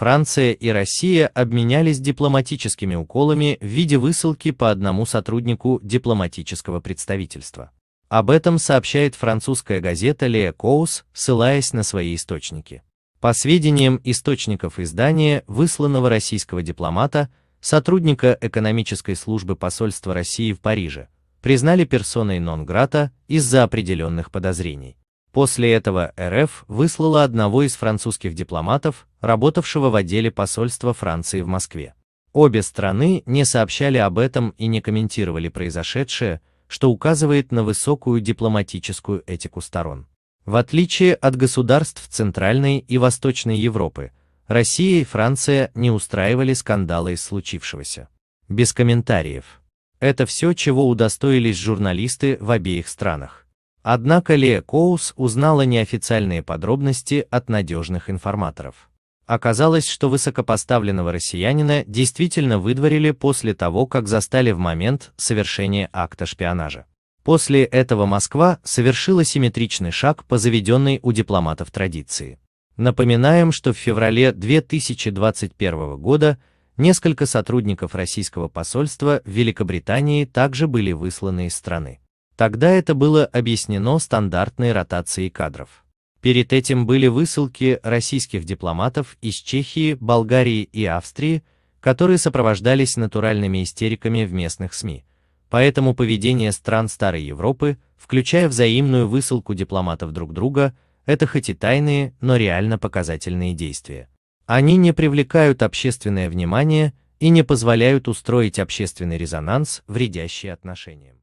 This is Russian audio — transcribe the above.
Франция и Россия обменялись дипломатическими уколами в виде высылки по одному сотруднику дипломатического представительства. Об этом сообщает французская газета «Лея Коус», ссылаясь на свои источники. По сведениям источников издания высланного российского дипломата, сотрудника экономической службы посольства России в Париже, признали персоной нон-грата из-за определенных подозрений. После этого РФ выслала одного из французских дипломатов, работавшего в отделе посольства Франции в Москве. Обе страны не сообщали об этом и не комментировали произошедшее, что указывает на высокую дипломатическую этику сторон. В отличие от государств Центральной и Восточной Европы, Россия и Франция не устраивали скандалы из случившегося. Без комментариев. Это все, чего удостоились журналисты в обеих странах. Однако Лея Коус узнала неофициальные подробности от надежных информаторов. Оказалось, что высокопоставленного россиянина действительно выдворили после того, как застали в момент совершения акта шпионажа. После этого Москва совершила симметричный шаг по заведенной у дипломатов традиции. Напоминаем, что в феврале 2021 года несколько сотрудников российского посольства в Великобритании также были высланы из страны. Тогда это было объяснено стандартной ротацией кадров. Перед этим были высылки российских дипломатов из Чехии, Болгарии и Австрии, которые сопровождались натуральными истериками в местных СМИ. Поэтому поведение стран Старой Европы, включая взаимную высылку дипломатов друг друга, это хоть и тайные, но реально показательные действия. Они не привлекают общественное внимание и не позволяют устроить общественный резонанс, вредящий отношениям.